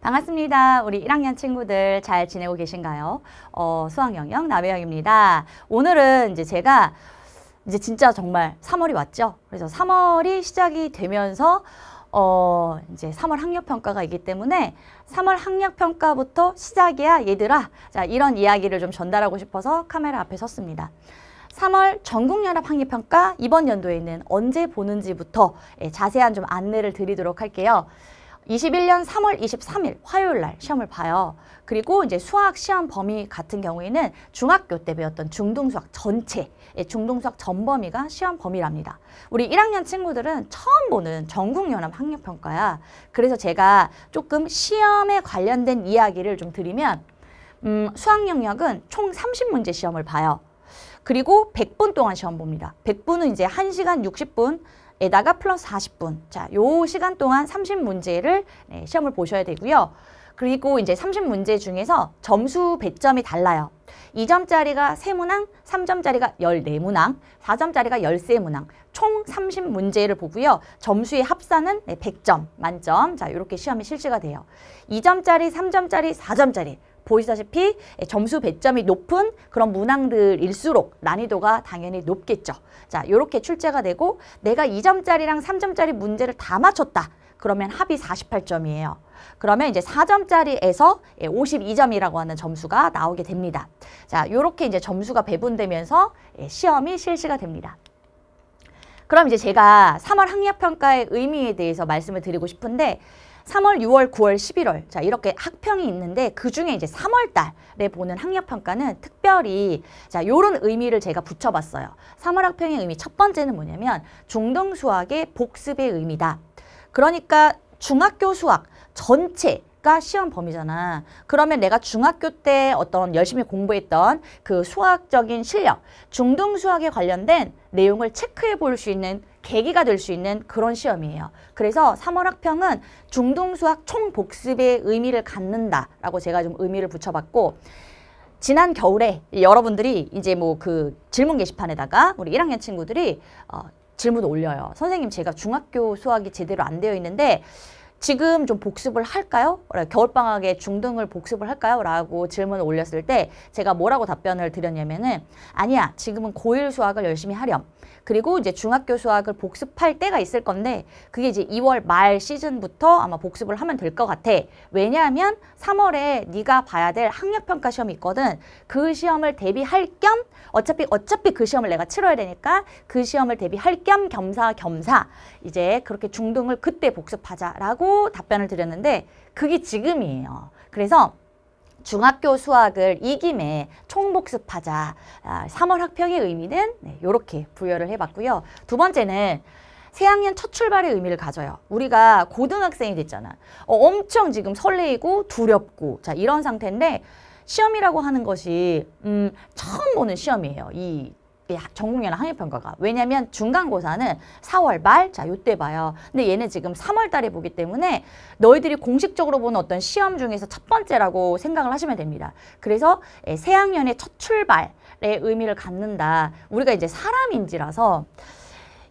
반갑습니다. 우리 1학년 친구들 잘 지내고 계신가요? 어, 수학 영역 남해영입니다. 오늘은 이제 제가 이제 진짜 정말 3월이 왔죠. 그래서 3월이 시작이 되면서 어, 이제 3월 학력평가가 있기 때문에 3월 학력평가부터 시작이야 얘들아. 자, 이런 이야기를 좀 전달하고 싶어서 카메라 앞에 섰습니다. 3월 전국연합학력평가 이번 연도에는 언제 보는지부터 예, 자세한 좀 안내를 드리도록 할게요. 21년 3월 23일 화요일 날 시험을 봐요. 그리고 이제 수학 시험 범위 같은 경우에는 중학교 때 배웠던 중등수학 전체, 예, 중등수학 전범위가 시험 범위랍니다. 우리 1학년 친구들은 처음 보는 전국연합 학력평가야. 그래서 제가 조금 시험에 관련된 이야기를 좀 드리면 음, 수학 영역은 총 30문제 시험을 봐요. 그리고 100분 동안 시험 봅니다. 100분은 이제 1시간 60분, 에다가 플러스 40분. 자, 요 시간 동안 30문제를 네, 시험을 보셔야 되고요. 그리고 이제 30문제 중에서 점수 배점이 달라요. 2점짜리가 3문항, 3점짜리가 14문항, 4점짜리가 13문항 총 30문제를 보고요. 점수의 합산은 100점, 만점. 자, 요렇게 시험이 실시가 돼요. 2점짜리, 3점짜리, 4점짜리 보시다시피 점수 배점이 높은 그런 문항들일수록 난이도가 당연히 높겠죠. 자, 이렇게 출제가 되고 내가 2점짜리랑 3점짜리 문제를 다 맞췄다. 그러면 합이 48점이에요. 그러면 이제 4점짜리에서 52점이라고 예, 하는 점수가 나오게 됩니다. 자, 요렇게 이제 점수가 배분되면서 예, 시험이 실시가 됩니다. 그럼 이제 제가 3월 학력평가의 의미에 대해서 말씀을 드리고 싶은데 3월, 6월, 9월, 11월 자 이렇게 학평이 있는데 그중에 이제 3월 달에 보는 학력평가는 특별히 자 요런 의미를 제가 붙여봤어요. 3월 학평의 의미 첫 번째는 뭐냐면 중등 수학의 복습의 의미다. 그러니까 중학교 수학 전체 국가 시험 범위잖아. 그러면 내가 중학교 때 어떤 열심히 공부했던 그 수학적인 실력, 중등 수학에 관련된 내용을 체크해 볼 수 있는 계기가 될 수 있는 그런 시험이에요. 그래서 3월 학평은 중등수학 총복습의 의미를 갖는다라고 제가 좀 의미를 붙여봤고 지난 겨울에 여러분들이 이제 뭐 그 질문 게시판에다가 우리 1학년 친구들이 어, 질문 올려요. 선생님 제가 중학교 수학이 제대로 안 되어 있는데 지금 좀 복습을 할까요? 겨울방학에 중등을 복습을 할까요? 라고 질문을 올렸을 때 제가 뭐라고 답변을 드렸냐면은 아니야 지금은 고1 수학을 열심히 하렴 그리고 이제 중학교 수학을 복습할 때가 있을 건데 그게 이제 2월 말 시즌부터 아마 복습을 하면 될 것 같아 왜냐하면 3월에 네가 봐야 될 학력평가 시험이 있거든 그 시험을 대비할 겸 어차피 어차피 그 시험을 내가 치러야 되니까 그 시험을 대비할 겸 겸사겸사 이제 그렇게 중등을 그때 복습하자라고 라고 답변을 드렸는데 그게 지금이에요. 그래서 중학교 수학을 이 김에 총복습하자. 아, 3월 학평의 의미는 네, 이렇게 부여를 해봤고요. 두 번째는 새학년 첫 출발의 의미를 가져요. 우리가 고등학생이 됐잖아. 어, 엄청 지금 설레이고 두렵고 자 이런 상태인데 시험이라고 하는 것이 음, 처음 보는 시험이에요. 이 전공이랑 학력평가가 왜냐면 중간고사는 4월 말자 요때 봐요 근데 얘는 지금 3월 달에 보기 때문에 너희들이 공식적으로 보는 어떤 시험 중에서 첫 번째라고 생각을 하시면 됩니다 그래서 예, 새학년의 첫 출발의 의미를 갖는다 우리가 이제 사람인지라서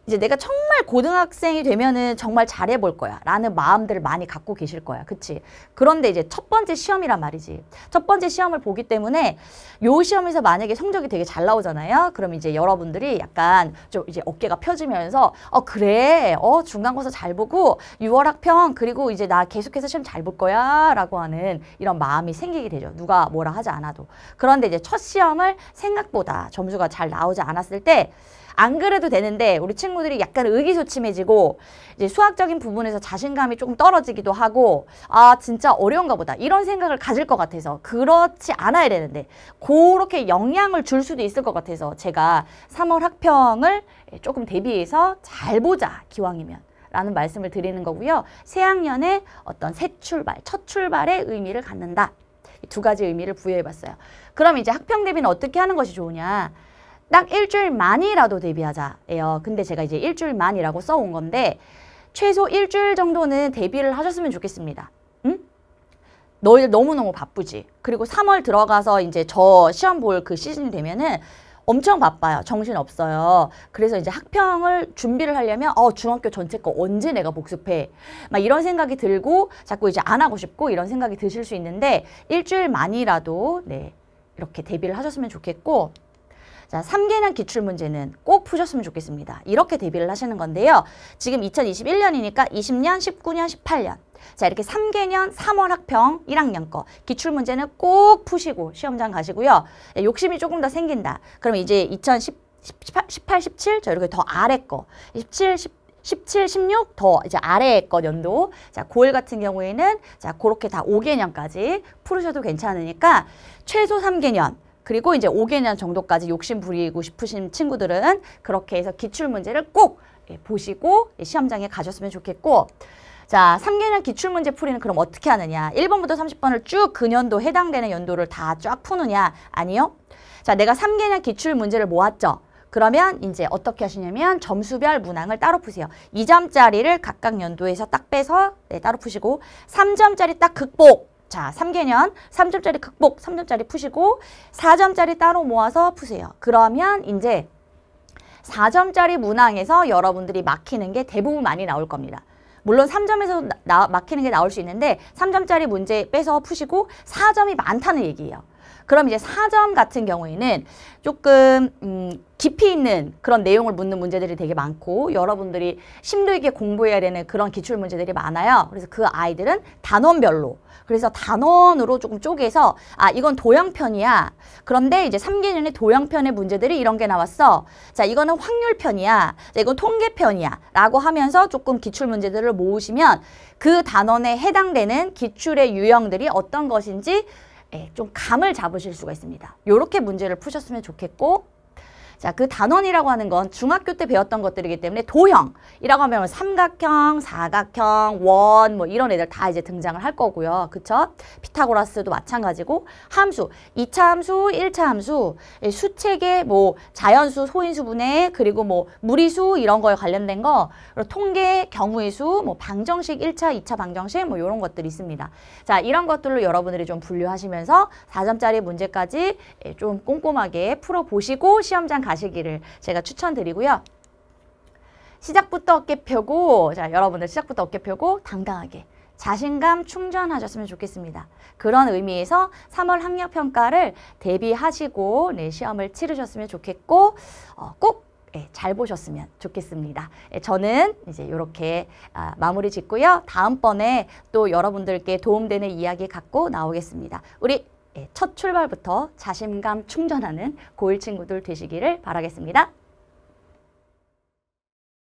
이제 내가 정말 고등학생이 되면은 정말 잘해 볼 거야 라는 마음들을 많이 갖고 계실 거야 그치 그런데 이제 첫 번째 시험이란 말이지 첫 번째 시험을 보기 때문에 요 시험에서 만약에 성적이 되게 잘 나오잖아요 그럼 이제 여러분들이 약간 좀 이제 어깨가 펴지면서 어 그래 어 중간고사 잘 보고 6월 학평 그리고 이제 나 계속해서 시험 잘 볼 거야 라고 하는 이런 마음이 생기게 되죠 누가 뭐라 하지 않아도 그런데 이제 첫 시험을 생각보다 점수가 잘 나오지 않았을 때안 그래도 되는데 우리 친구들이 약간 의기소침해지고 이제 수학적인 부분에서 자신감이 조금 떨어지기도 하고 아 진짜 어려운가 보다 이런 생각을 가질 것 같아서 그렇지 않아야 되는데 그렇게 영향을 줄 수도 있을 것 같아서 제가 3월 학평을 조금 대비해서 잘 보자 기왕이면 라는 말씀을 드리는 거고요. 새학년의 어떤 새 출발, 첫 출발의 의미를 갖는다. 이두 가지 의미를 부여해봤어요. 그럼 이제 학평 대비는 어떻게 하는 것이 좋으냐. 딱 일주일만이라도 대비하자예요 근데 제가 이제 일주일만이라고 써온 건데 최소 일주일 정도는 대비를 하셨으면 좋겠습니다. 응? 음? 너희 너무너무 바쁘지. 그리고 3월 들어가서 이제 저 시험 볼 그 시즌이 되면은 엄청 바빠요. 정신 없어요. 그래서 이제 학평을 준비를 하려면 어 중학교 전체 거 언제 내가 복습해? 막 이런 생각이 들고 자꾸 이제 안 하고 싶고 이런 생각이 드실 수 있는데 일주일만이라도 네 이렇게 대비를 하셨으면 좋겠고 자, 3개년 기출 문제는 꼭 푸셨으면 좋겠습니다. 이렇게 대비를 하시는 건데요. 지금 2021년이니까 20년, 19년, 18년. 자 이렇게 3개년 3월 학평 1학년 거 기출문제는 꼭 푸시고 시험장 가시고요. 예, 욕심이 조금 더 생긴다. 그럼 이제 2018, 17저 이렇게 더 아래 거 17, 18 십칠, 십육 더 이제 아래거 연도. 자, 고일 같은 경우에는 자, 그렇게 다 오개년까지 풀으셔도 괜찮으니까 최소 삼개년 그리고 이제 5개년 정도까지 욕심 부리고 싶으신 친구들은 그렇게 해서 기출 문제를 꼭 예, 보시고 예, 시험장에 가셨으면 좋겠고 자, 3개년 기출문제 풀이는 그럼 어떻게 하느냐? 1번부터 30번을 쭉 근연도 그 해당되는 연도를 다 쫙 푸느냐? 아니요. 자, 내가 3개년 기출문제를 모았죠. 그러면 이제 어떻게 하시냐면 점수별 문항을 따로 푸세요. 2점짜리를 각각 연도에서 딱 빼서 네, 따로 푸시고 3점짜리 딱 극복. 자, 3개년 3점짜리 극복 3점짜리 푸시고 4점짜리 따로 모아서 푸세요. 그러면 이제 4점짜리 문항에서 여러분들이 막히는 게 대부분 많이 나올 겁니다. 물론 3점에서 나, 나, 막히는 게 나올 수 있는데 3점짜리 문제 빼서 푸시고 4점이 많다는 얘기예요. 그럼 이제 사점 같은 경우에는 조금 음, 깊이 있는 그런 내용을 묻는 문제들이 되게 많고 여러분들이 심도 있게 공부해야 되는 그런 기출 문제들이 많아요. 그래서 그 아이들은 단원별로 그래서 단원으로 조금 쪼개서 아 이건 도형편이야. 그런데 이제 삼개년의 도형편의 문제들이 이런 게 나왔어. 자 이거는 확률편이야. 자 이건 통계편이야. 라고 하면서 조금 기출 문제들을 모으시면 그 단원에 해당되는 기출의 유형들이 어떤 것인지 예, 좀 감을 잡으실 수가 있습니다. 이렇게 문제를 푸셨으면 좋겠고 자, 그 단원이라고 하는 건 중학교 때 배웠던 것들이기 때문에 도형이라고 하면 뭐 삼각형, 사각형, 원 뭐 이런 애들 다 이제 등장을 할 거고요. 그쵸? 피타고라스도 마찬가지고 함수, 이차 함수, 일차 함수, 예, 수책의 뭐 자연수, 소인수분해, 그리고 뭐 무리수 이런 거에 관련된 거, 그리고 통계, 경우의 수, 뭐 방정식 일차이차 방정식 뭐 이런 것들이 있습니다. 자, 이런 것들로 여러분들이 좀 분류하시면서 사점짜리 문제까지 예, 좀 꼼꼼하게 풀어보시고 시험장 가시기를 제가 추천드리고요. 시작부터 어깨 펴고 자 여러분들 시작부터 어깨 펴고 당당하게 자신감 충전하셨으면 좋겠습니다. 그런 의미에서 3월 학력평가를 대비하시고 네, 시험을 치르셨으면 좋겠고 어, 꼭잘 예, 보셨으면 좋겠습니다. 예, 저는 이제 이렇게 아, 마무리 짓고요. 다음번에 또 여러분들께 도움되는 이야기 갖고 나오겠습니다. 우리 예, 첫 출발부터 자신감 충전하는 고1 친구들 되시기를 바라겠습니다.